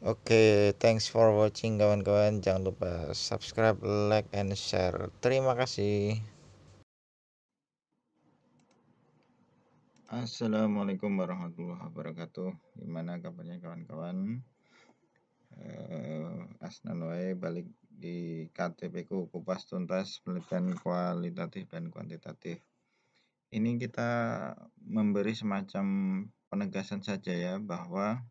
Oke, okay, thanks for watching kawan-kawan. Jangan lupa subscribe, like, and share. Terima kasih. Assalamualaikum warahmatullahi wabarakatuh. Gimana kabarnya kawan-kawan? Uh, Asnan Wae balik di KTP ku kupas tuntas penelitian kualitatif dan kuantitatif. Ini kita memberi semacam penegasan saja ya bahwa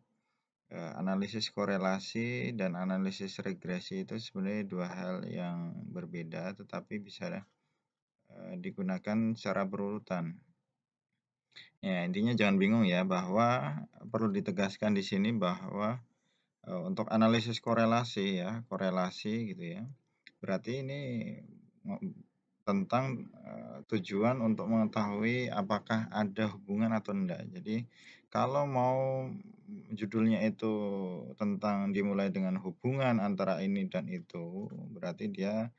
Eh, analisis korelasi dan analisis regresi itu sebenarnya dua hal yang berbeda tetapi bisa eh, digunakan secara berurutan. Ya, intinya jangan bingung ya bahwa perlu ditegaskan di sini bahwa eh, untuk analisis korelasi ya, korelasi gitu ya. Berarti ini tentang uh, tujuan untuk mengetahui apakah ada hubungan atau tidak. Jadi, kalau mau judulnya itu tentang dimulai dengan hubungan antara ini dan itu, berarti dia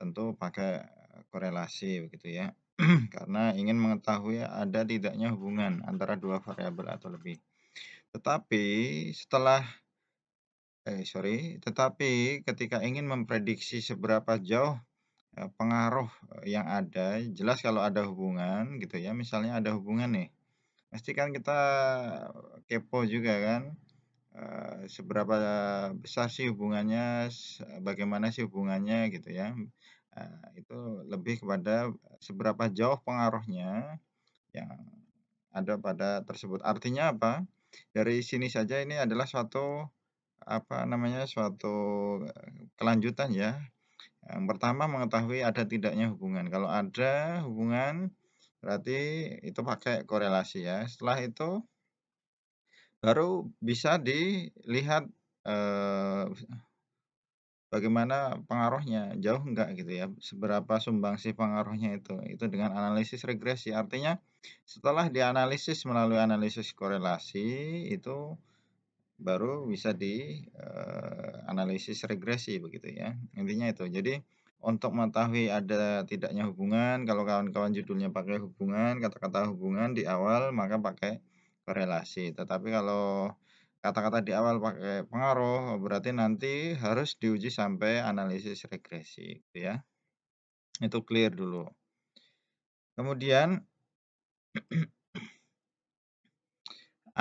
tentu pakai korelasi begitu ya. Karena ingin mengetahui ada tidaknya hubungan antara dua variabel atau lebih. Tetapi setelah eh, sorry, tetapi ketika ingin memprediksi seberapa jauh Eh, pengaruh eh, yang ada, jelas kalau ada hubungan gitu ya, misalnya ada hubungan nih, pasti kan kita kepo juga kan, eh, seberapa besar sih hubungannya, bagaimana sih hubungannya gitu ya. itu lebih kepada seberapa jauh pengaruhnya yang ada pada tersebut. Artinya apa? Dari sini saja ini adalah suatu, apa namanya, suatu, kelanjutan ya. Yang pertama mengetahui ada tidaknya hubungan. Kalau ada hubungan berarti itu pakai korelasi ya. Setelah itu baru bisa dilihat eh, bagaimana pengaruhnya jauh enggak gitu ya. Seberapa sumbangsih pengaruhnya itu. Itu dengan analisis regresi. Artinya setelah dianalisis melalui analisis korelasi itu baru bisa di uh, regresi begitu ya intinya itu jadi untuk mengetahui ada tidaknya hubungan kalau kawan-kawan judulnya pakai hubungan kata-kata hubungan di awal maka pakai korelasi tetapi kalau kata-kata di awal pakai pengaruh berarti nanti harus diuji sampai analisis regresi gitu ya itu clear dulu kemudian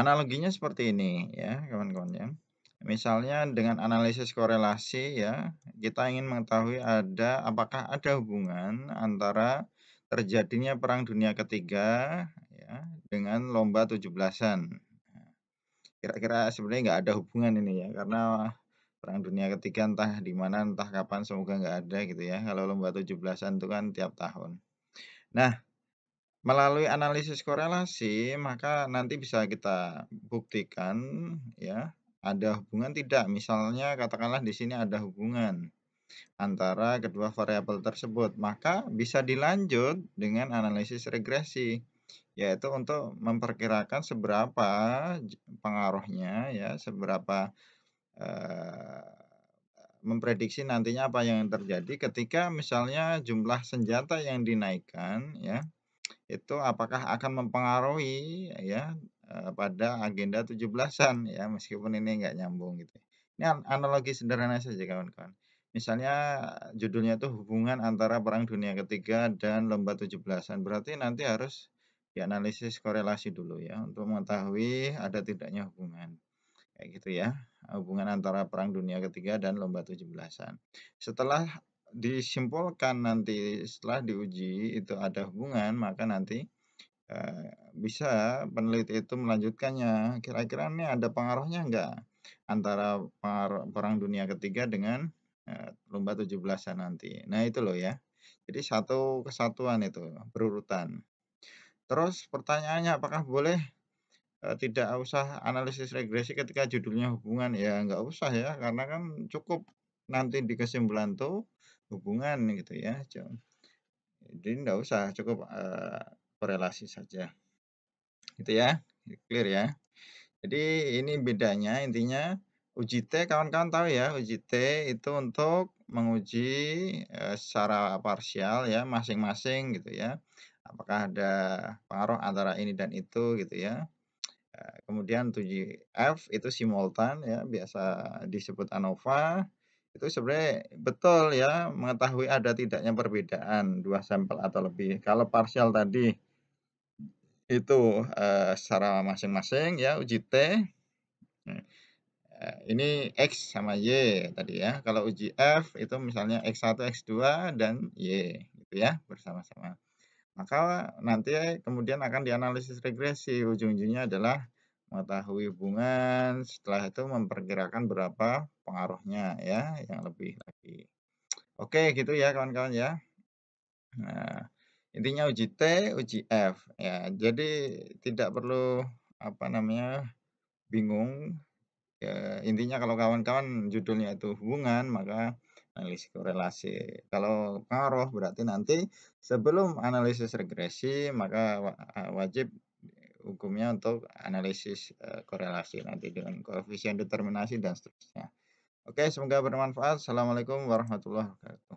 Analoginya seperti ini ya, kawan-kawan ya. Misalnya dengan analisis korelasi ya, kita ingin mengetahui ada apakah ada hubungan antara terjadinya perang dunia ketiga ya dengan lomba 17-an. Kira-kira sebenarnya nggak ada hubungan ini ya karena perang dunia ketiga entah di mana entah kapan semoga nggak ada gitu ya. Kalau lomba 17-an itu kan tiap tahun. Nah, Melalui analisis korelasi, maka nanti bisa kita buktikan ya, ada hubungan tidak. Misalnya katakanlah di sini ada hubungan antara kedua variabel tersebut, maka bisa dilanjut dengan analisis regresi yaitu untuk memperkirakan seberapa pengaruhnya ya, seberapa eh, memprediksi nantinya apa yang terjadi ketika misalnya jumlah senjata yang dinaikkan ya itu apakah akan mempengaruhi ya pada agenda 17-an ya meskipun ini nggak nyambung gitu. Ini analogi sederhana saja kawan-kawan. Misalnya judulnya itu hubungan antara perang dunia ketiga dan lomba 17-an. Berarti nanti harus dianalisis korelasi dulu ya untuk mengetahui ada tidaknya hubungan. Kayak gitu ya, hubungan antara perang dunia ketiga dan lomba 17-an. Setelah disimpulkan nanti setelah diuji itu ada hubungan maka nanti e, bisa peneliti itu melanjutkannya kira-kira ini ada pengaruhnya enggak antara perang dunia ketiga dengan e, lomba 17-an nanti nah itu loh ya jadi satu kesatuan itu berurutan terus pertanyaannya apakah boleh eh, tidak usah analisis regresi ketika judulnya hubungan ya nggak usah ya karena kan cukup nanti di kesimpulan tuh hubungan gitu ya jadi nggak usah cukup uh, korelasi saja gitu ya clear ya jadi ini bedanya intinya uji t, kawan-kawan tahu ya uji t itu untuk menguji uh, secara parsial ya masing-masing gitu ya apakah ada pengaruh antara ini dan itu gitu ya eh, kemudian 7F itu simultan ya biasa disebut ANOVA itu sebenarnya betul ya mengetahui ada tidaknya perbedaan dua sampel atau lebih. Kalau parsial tadi itu eh, secara masing-masing ya uji T nah, eh, ini X sama Y tadi ya. Kalau uji F itu misalnya X1, X2, dan Y gitu ya bersama-sama. Maka nanti kemudian akan dianalisis regresi. Ujung-ujungnya adalah mengetahui hubungan, setelah itu memperkirakan berapa pengaruhnya ya, yang lebih lagi. Oke, gitu ya kawan-kawan ya. Nah, intinya uji T, uji F ya. Jadi tidak perlu apa namanya bingung. Ya, intinya kalau kawan-kawan judulnya itu hubungan, maka analisis korelasi. Kalau pengaruh berarti nanti sebelum analisis regresi maka wajib hukumnya untuk analisis e, korelasi nanti dengan koefisien determinasi dan seterusnya. Oke, semoga bermanfaat. Assalamualaikum warahmatullahi wabarakatuh.